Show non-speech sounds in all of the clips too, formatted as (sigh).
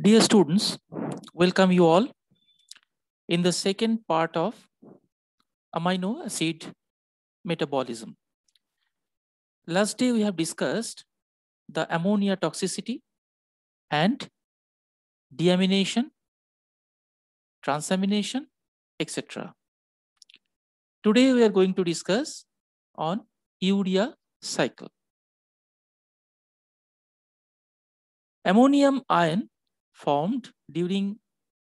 Dear students, welcome you all in the second part of amino acid metabolism. Last day we have discussed the ammonia toxicity and deamination, transamination, etc. Today we are going to discuss on urea cycle. Ammonium ion formed during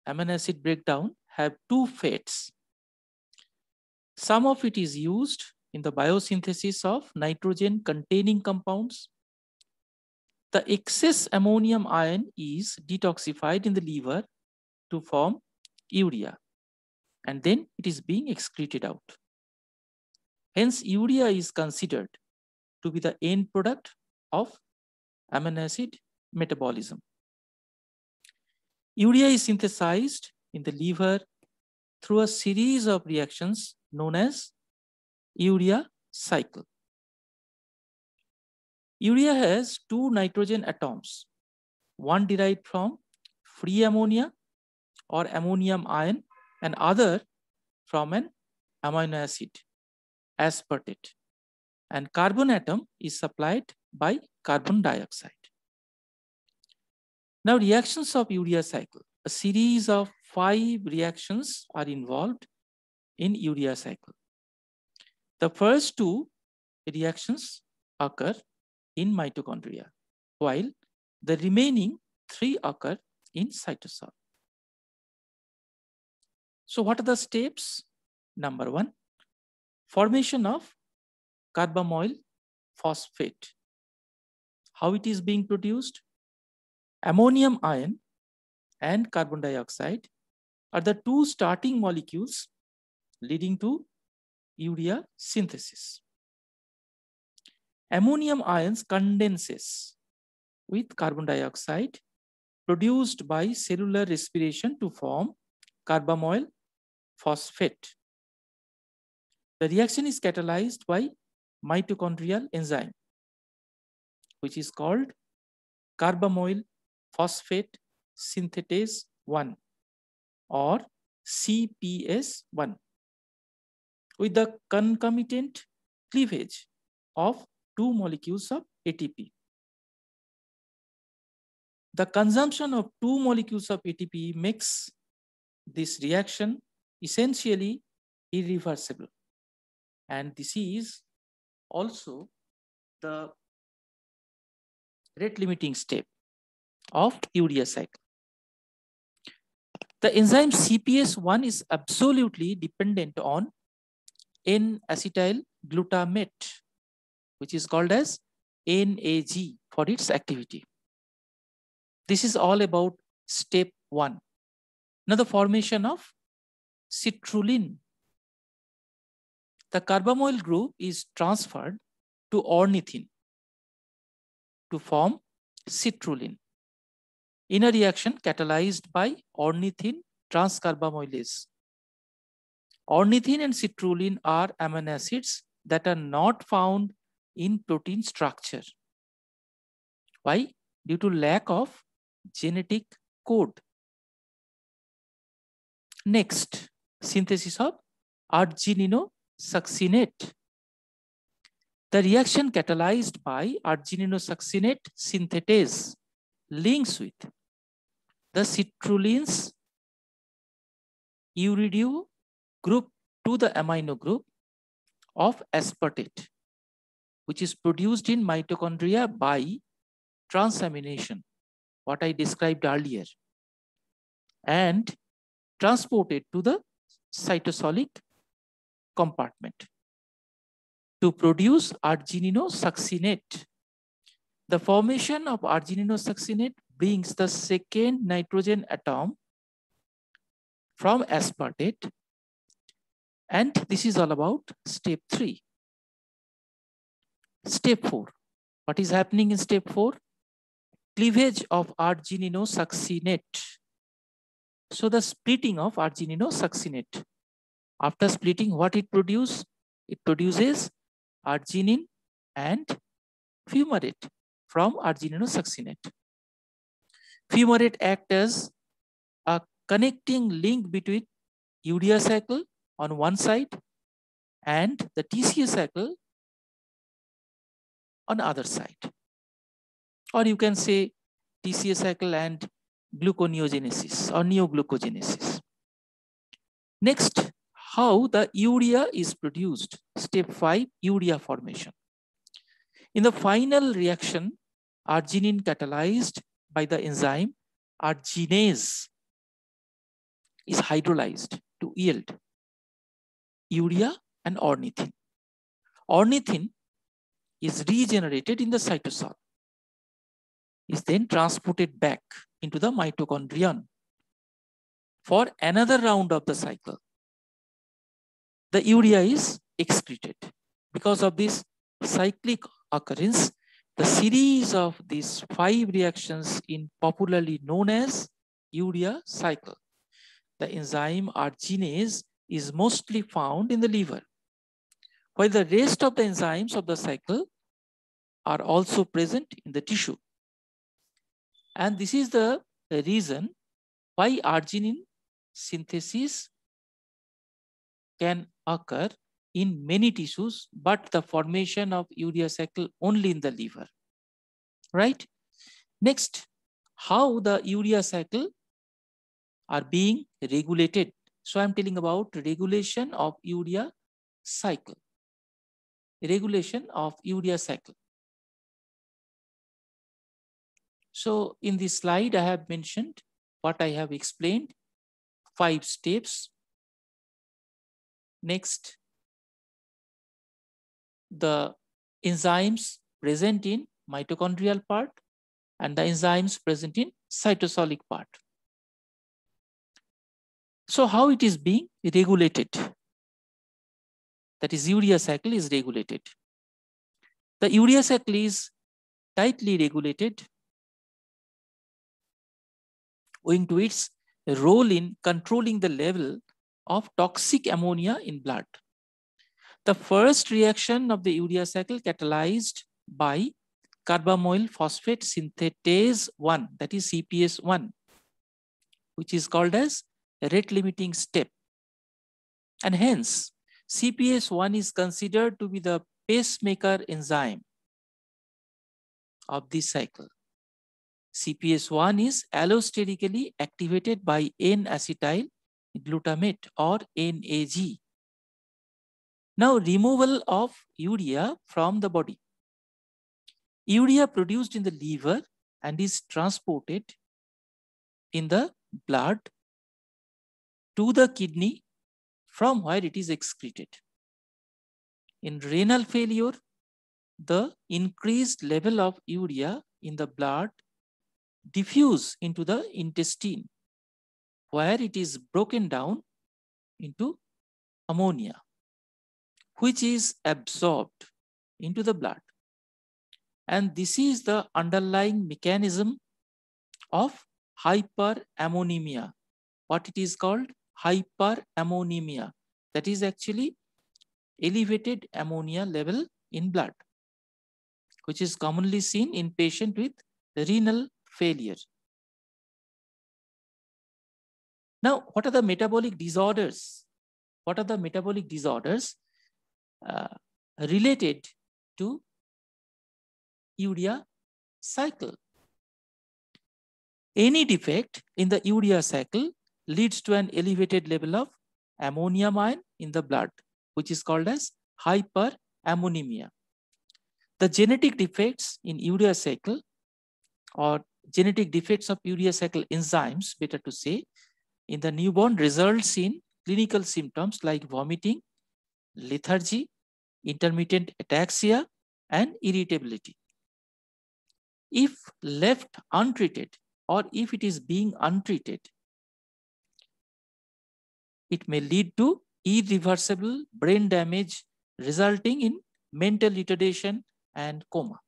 amino acid breakdown have two fates. Some of it is used in the biosynthesis of nitrogen containing compounds. The excess ammonium ion is detoxified in the liver to form urea and then it is being excreted out. Hence, urea is considered to be the end product of amino acid metabolism. Urea is synthesized in the liver through a series of reactions known as urea cycle. Urea has two nitrogen atoms, one derived from free ammonia or ammonium ion and other from an amino acid, aspartate. And carbon atom is supplied by carbon dioxide. Now reactions of urea cycle, a series of five reactions are involved in urea cycle. The first two reactions occur in mitochondria, while the remaining three occur in cytosol. So what are the steps? Number one, formation of carbamoyl phosphate. How it is being produced? Ammonium ion and carbon dioxide are the two starting molecules leading to urea synthesis. Ammonium ions condenses with carbon dioxide produced by cellular respiration to form carbamoyl phosphate. The reaction is catalyzed by mitochondrial enzyme, which is called carbamoyl phosphate synthetase 1 or CPS1 with the concomitant cleavage of two molecules of ATP. The consumption of two molecules of ATP makes this reaction essentially irreversible. And this is also the rate limiting step of urea cycle. The enzyme CPS1 is absolutely dependent on N-acetyl glutamate, which is called as NAG for its activity. This is all about step one. Now the formation of citrulline. The carbamoyl group is transferred to ornithine to form citrulline in a reaction catalyzed by ornithine transcarbamoylase. Ornithine and citrulline are amino acids that are not found in protein structure. Why? Due to lack of genetic code. Next, synthesis of argininosuccinate. The reaction catalyzed by argininosuccinate synthetase links with the citrulline's uridyl group to the amino group of aspartate, which is produced in mitochondria by transamination, what I described earlier, and transported to the cytosolic compartment to produce argininosuccinate. The formation of argininosuccinate brings the second nitrogen atom from aspartate. And this is all about step three. Step four, what is happening in step four? Cleavage of argininosuccinate. So the splitting of argininosuccinate. After splitting, what it produces? It produces arginine and fumarate from argininosuccinate. Fumarate act as a connecting link between urea cycle on one side and the TCA cycle on the other side. Or you can say TCA cycle and gluconeogenesis or neoglucogenesis. Next, how the urea is produced. Step 5, urea formation. In the final reaction, arginine catalyzed by the enzyme arginase is hydrolyzed to yield urea and ornithine. Ornithine is regenerated in the cytosol, is then transported back into the mitochondrion for another round of the cycle. The urea is excreted. Because of this cyclic occurrence, the series of these five reactions in popularly known as urea cycle. The enzyme arginase is mostly found in the liver, while the rest of the enzymes of the cycle are also present in the tissue. And this is the reason why arginine synthesis can occur in many tissues, but the formation of urea cycle only in the liver, right? Next, how the urea cycle are being regulated. So I'm telling about regulation of urea cycle. Regulation of urea cycle. So in this slide, I have mentioned what I have explained, five steps. Next, the enzymes present in mitochondrial part and the enzymes present in cytosolic part. So how it is being regulated? That is urea cycle is regulated. The urea cycle is tightly regulated owing to its role in controlling the level of toxic ammonia in blood. The first reaction of the urea cycle catalyzed by carbamoyl phosphate synthetase 1, that is CPS1, which is called as rate limiting step. And hence, CPS1 is considered to be the pacemaker enzyme of this cycle. CPS1 is allosterically activated by N-acetyl glutamate or NAG now removal of urea from the body. Urea produced in the liver and is transported in the blood to the kidney from where it is excreted. In renal failure, the increased level of urea in the blood diffuse into the intestine where it is broken down into ammonia which is absorbed into the blood. And this is the underlying mechanism of hyperammonemia. What it is called? Hyperammonemia. That is actually elevated ammonia level in blood, which is commonly seen in patient with renal failure. Now, what are the metabolic disorders? What are the metabolic disorders uh, related to urea cycle. Any defect in the urea cycle leads to an elevated level of ammonium ion in the blood, which is called as hyperammonemia. The genetic defects in urea cycle or genetic defects of urea cycle enzymes, better to say, in the newborn results in clinical symptoms like vomiting, lethargy, intermittent ataxia, and irritability. If left untreated or if it is being untreated, it may lead to irreversible brain damage resulting in mental retardation and coma.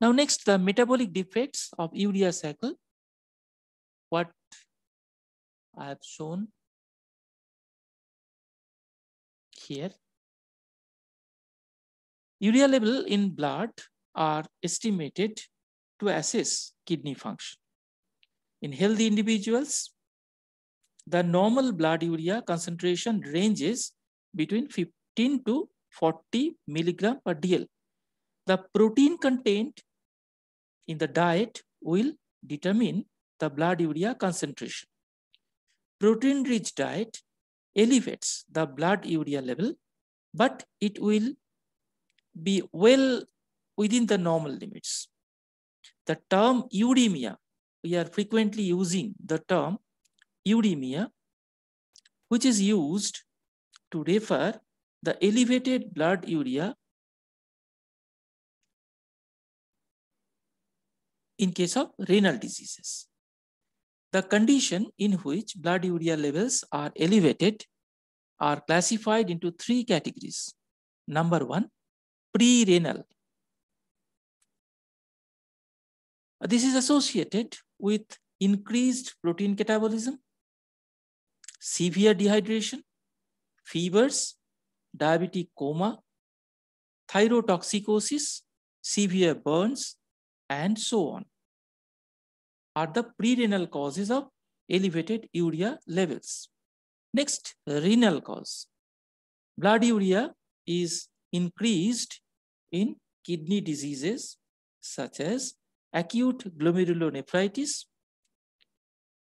Now next, the metabolic defects of urea cycle. What I have shown here. Urea level in blood are estimated to assess kidney function. In healthy individuals, the normal blood urea concentration ranges between 15 to 40 milligram per dl. The protein contained in the diet will determine the blood urea concentration protein rich diet elevates the blood urea level, but it will be well within the normal limits. The term uremia, we are frequently using the term uremia, which is used to refer the elevated blood urea in case of renal diseases. The condition in which blood urea levels are elevated are classified into three categories. Number one, pre-renal. This is associated with increased protein catabolism, severe dehydration, fevers, diabetic coma, thyrotoxicosis, severe burns, and so on are the pre-renal causes of elevated urea levels. Next, renal cause. Blood urea is increased in kidney diseases such as acute glomerulonephritis,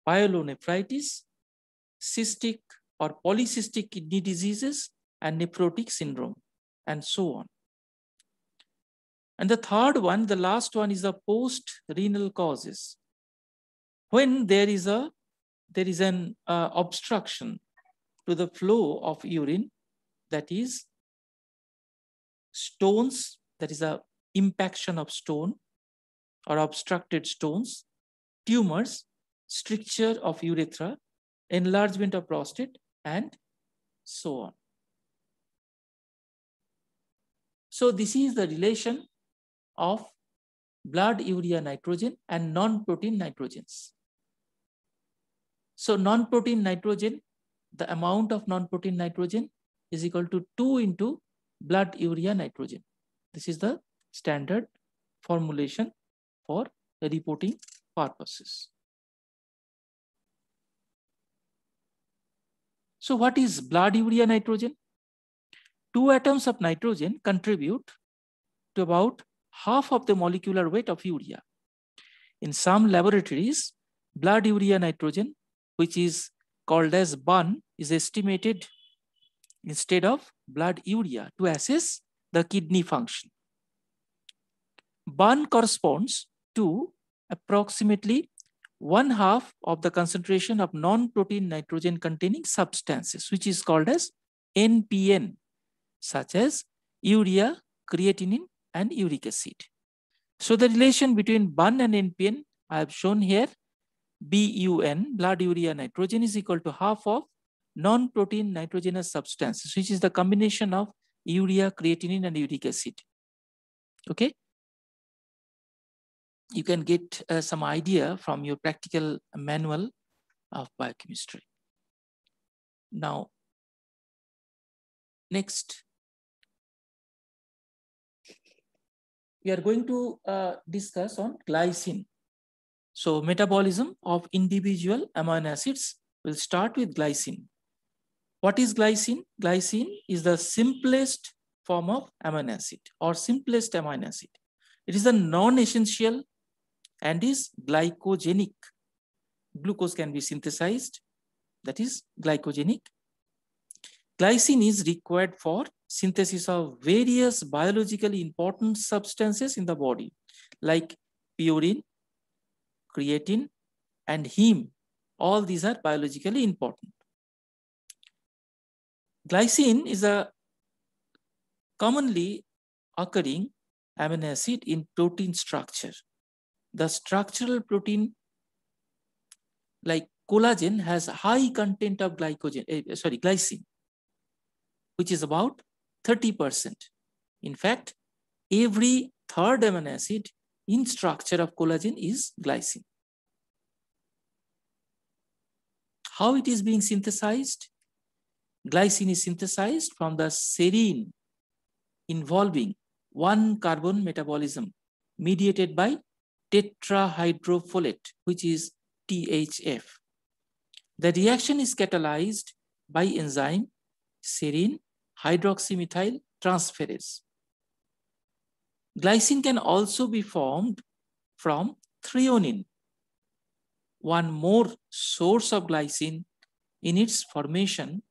pyelonephritis, cystic or polycystic kidney diseases, and nephrotic syndrome, and so on. And the third one, the last one is the post-renal causes when there is a there is an uh, obstruction to the flow of urine that is stones that is a impaction of stone or obstructed stones tumors stricture of urethra enlargement of prostate and so on so this is the relation of blood urea nitrogen and non-protein nitrogens. So non-protein nitrogen, the amount of non-protein nitrogen is equal to 2 into blood urea nitrogen. This is the standard formulation for reporting purposes. So what is blood urea nitrogen? Two atoms of nitrogen contribute to about half of the molecular weight of urea. In some laboratories, blood urea nitrogen, which is called as BUN, is estimated instead of blood urea to assess the kidney function. BUN corresponds to approximately one half of the concentration of non-protein nitrogen containing substances, which is called as NPN, such as urea, creatinine, and uric acid. So the relation between BUN and NPN, I have shown here, BUN, blood urea nitrogen is equal to half of non-protein nitrogenous substances, which is the combination of urea, creatinine, and uric acid. Okay? You can get uh, some idea from your practical manual of biochemistry. Now, next we are going to uh, discuss on glycine. So metabolism of individual amino acids will start with glycine. What is glycine? Glycine is the simplest form of amino acid or simplest amino acid. It is a non-essential and is glycogenic. Glucose can be synthesized, that is glycogenic. Glycine is required for synthesis of various biologically important substances in the body, like purine, creatine, and heme. All these are biologically important. Glycine is a commonly occurring amino acid in protein structure. The structural protein like collagen has high content of glycogen, uh, sorry, glycine, which is about 30%. In fact, every third amino acid in structure of collagen is glycine. How it is being synthesized? Glycine is synthesized from the serine involving one carbon metabolism mediated by tetrahydrofolate, which is THF. The reaction is catalyzed by enzyme serine hydroxymethyl transferase. Glycine can also be formed from threonine, one more source of glycine in its formation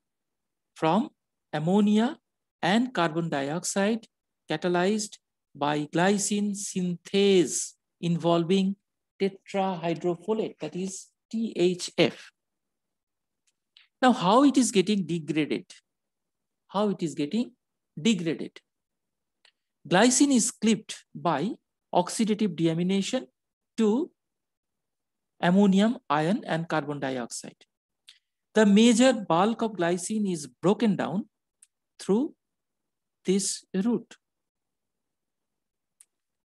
from ammonia and carbon dioxide catalyzed by glycine synthase involving tetrahydrofolate, that is THF. Now, how it is getting degraded? how it is getting degraded. Glycine is clipped by oxidative deamination to ammonium ion and carbon dioxide. The major bulk of glycine is broken down through this route.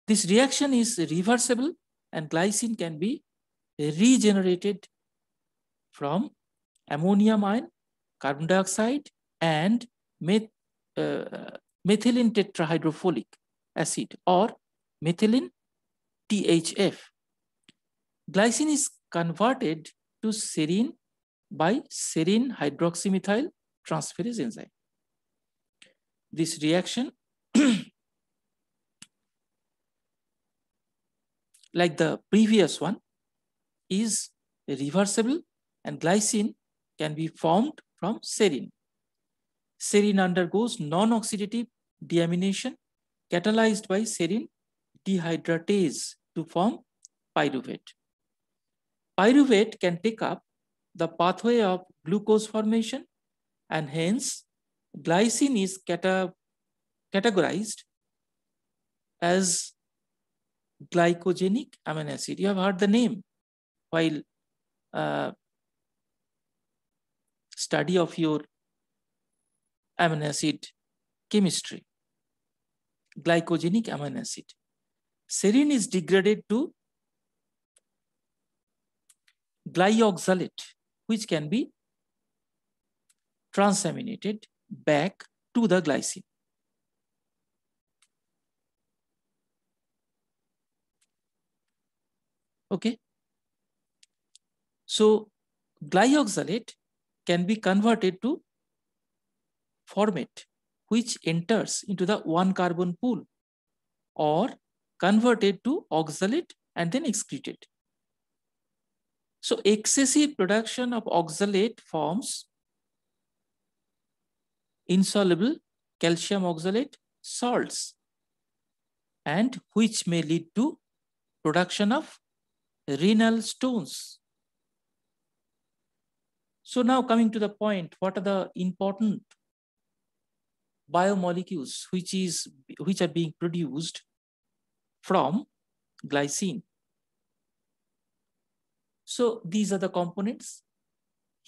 This reaction is reversible and glycine can be regenerated from ammonium ion, carbon dioxide, and meth, uh, methylene tetrahydrofolic acid or methylene THF. Glycine is converted to serine by serine hydroxymethyl transferase enzyme. This reaction, (clears throat) like the previous one, is reversible and glycine can be formed from serine serine undergoes non-oxidative deamination catalyzed by serine dehydratase to form pyruvate. Pyruvate can take up the pathway of glucose formation and hence glycine is cata categorized as glycogenic amino acid. You have heard the name while uh, study of your amino acid chemistry, glycogenic amino acid. Serine is degraded to glyoxalate, which can be transaminated back to the glycine. Okay. So glyoxalate can be converted to format which enters into the one carbon pool or converted to oxalate and then excreted. So excessive production of oxalate forms insoluble calcium oxalate salts and which may lead to production of renal stones. So now coming to the point, what are the important biomolecules which, is, which are being produced from glycine. So these are the components,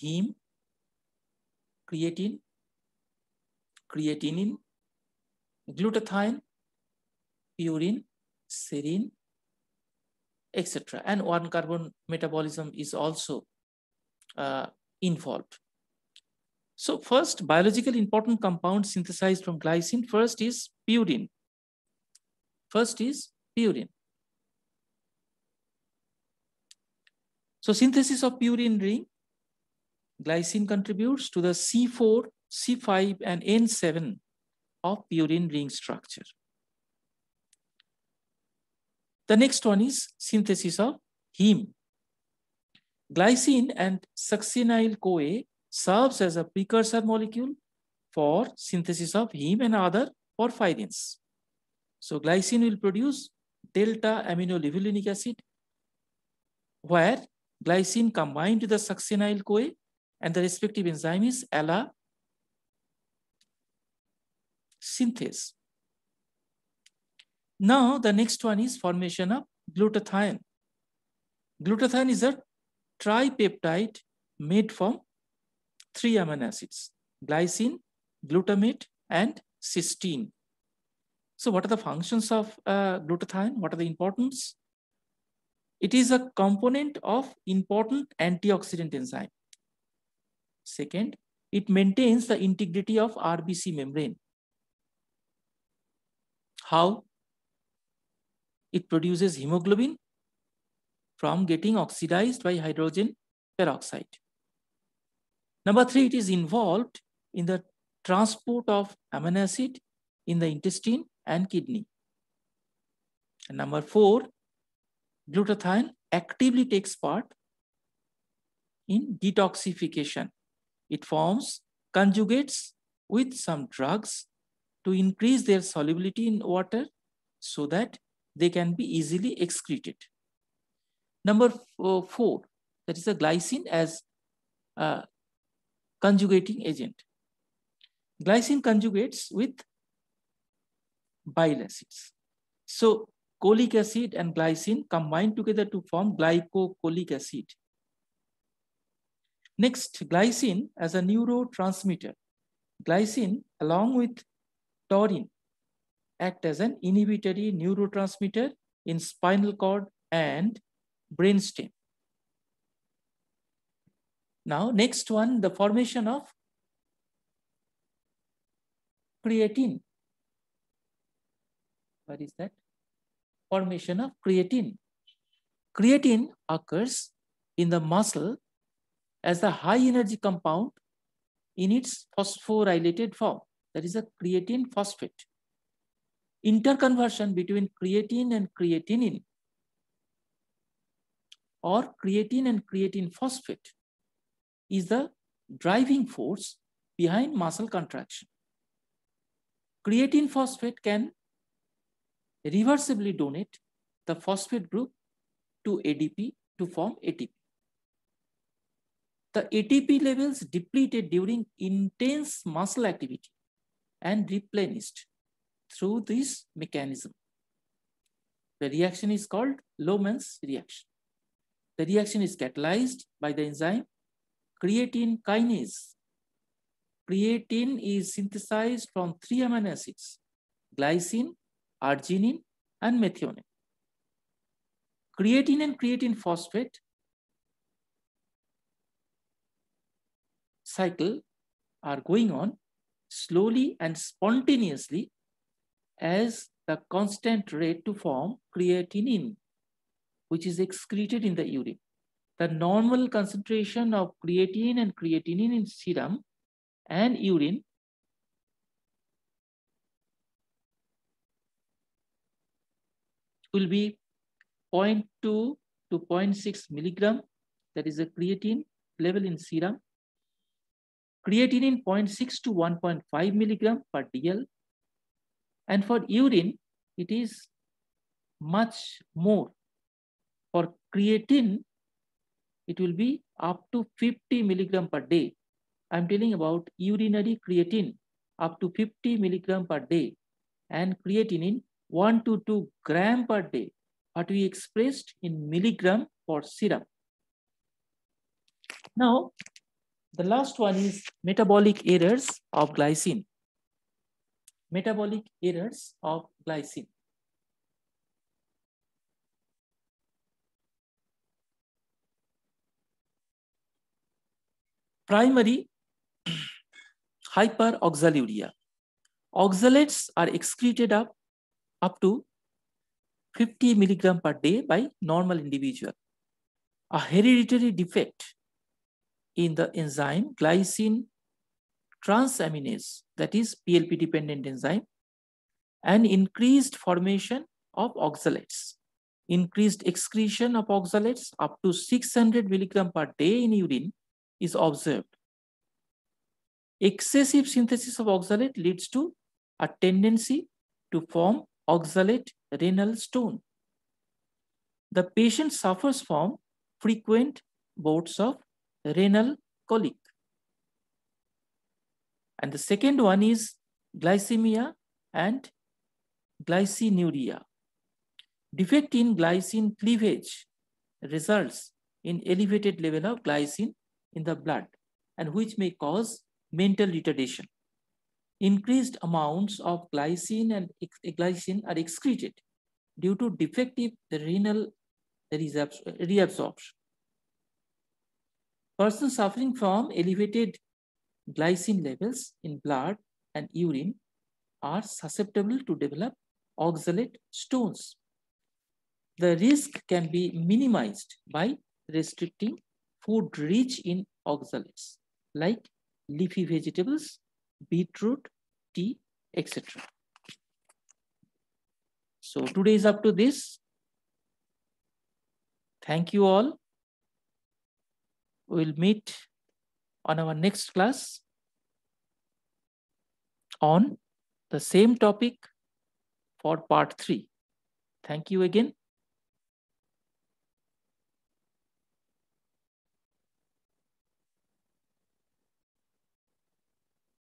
heme, creatine, creatinine, glutathione, purine, serine, etc. And one carbon metabolism is also uh, involved. So first, biological important compound synthesized from glycine. First is purine. First is purine. So synthesis of purine ring, glycine contributes to the C4, C5, and N7 of purine ring structure. The next one is synthesis of heme. Glycine and succinyl-CoA serves as a precursor molecule for synthesis of heme and other porphyrins. So glycine will produce delta aminolevulinic acid, where glycine combined with the succinyl CoA and the respective enzyme is ala synthase. Now the next one is formation of glutathione. Glutathione is a tripeptide made from three amino acids, glycine, glutamate, and cysteine. So what are the functions of uh, glutathione? What are the importance? It is a component of important antioxidant enzyme. Second, it maintains the integrity of RBC membrane. How? It produces hemoglobin from getting oxidized by hydrogen peroxide. Number three, it is involved in the transport of amino acid in the intestine and kidney. And number four, glutathione actively takes part in detoxification. It forms conjugates with some drugs to increase their solubility in water so that they can be easily excreted. Number four, that is the glycine as uh, conjugating agent. Glycine conjugates with bile acids. So cholic acid and glycine combine together to form glycocholic acid. Next, glycine as a neurotransmitter. Glycine along with taurine act as an inhibitory neurotransmitter in spinal cord and brainstem. Now, next one, the formation of creatine. What is that? Formation of creatine. Creatine occurs in the muscle as the high energy compound in its phosphorylated form. That is a creatine phosphate. Interconversion between creatine and creatinine or creatine and creatine phosphate is the driving force behind muscle contraction. Creatine phosphate can reversibly donate the phosphate group to ADP to form ATP. The ATP levels depleted during intense muscle activity and replenished through this mechanism. The reaction is called Lohmann's reaction. The reaction is catalyzed by the enzyme creatine kinase. Creatine is synthesized from three amino acids, glycine, arginine, and methionine. Creatine and creatine phosphate cycle are going on slowly and spontaneously as the constant rate to form creatinine, which is excreted in the urine the normal concentration of creatine and creatinine in serum and urine will be 0.2 to 0.6 milligram. That is the creatine level in serum. Creatinine 0.6 to 1.5 milligram per dl. And for urine, it is much more. For creatine, it will be up to 50 milligram per day. I'm telling about urinary creatine up to 50 milligram per day and creatinine 1 to 2 gram per day, what we expressed in milligram for serum. Now, the last one is metabolic errors of glycine. Metabolic errors of glycine. Primary hyperoxaluria. Oxalates are excreted up, up to 50 milligram per day by normal individual. A hereditary defect in the enzyme glycine transaminase, that is PLP dependent enzyme, and increased formation of oxalates. Increased excretion of oxalates up to 600 milligram per day in urine is observed. Excessive synthesis of oxalate leads to a tendency to form oxalate renal stone. The patient suffers from frequent bouts of renal colic. And the second one is glycemia and glycinuria. Defect in glycine cleavage results in elevated level of glycine in the blood and which may cause mental retardation. Increased amounts of glycine and glycine are excreted due to defective renal reabsorption. Persons suffering from elevated glycine levels in blood and urine are susceptible to develop oxalate stones. The risk can be minimized by restricting food rich in oxalates like leafy vegetables, beetroot, tea, etc. So today is up to this. Thank you all. We'll meet on our next class on the same topic for part 3. Thank you again.